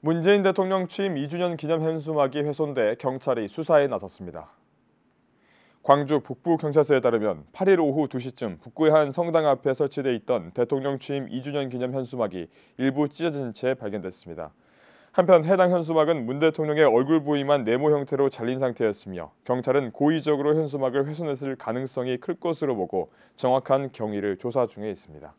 문재인 대통령 취임 2주년 기념 현수막이 훼손돼 경찰이 수사에 나섰습니다. 광주 북부경찰서에 따르면 8일 오후 2시쯤 북구의 한 성당 앞에 설치돼 있던 대통령 취임 2주년 기념 현수막이 일부 찢어진 채 발견됐습니다. 한편 해당 현수막은 문 대통령의 얼굴 부위만 네모 형태로 잘린 상태였으며 경찰은 고의적으로 현수막을 훼손했을 가능성이 클 것으로 보고 정확한 경위를 조사 중에 있습니다.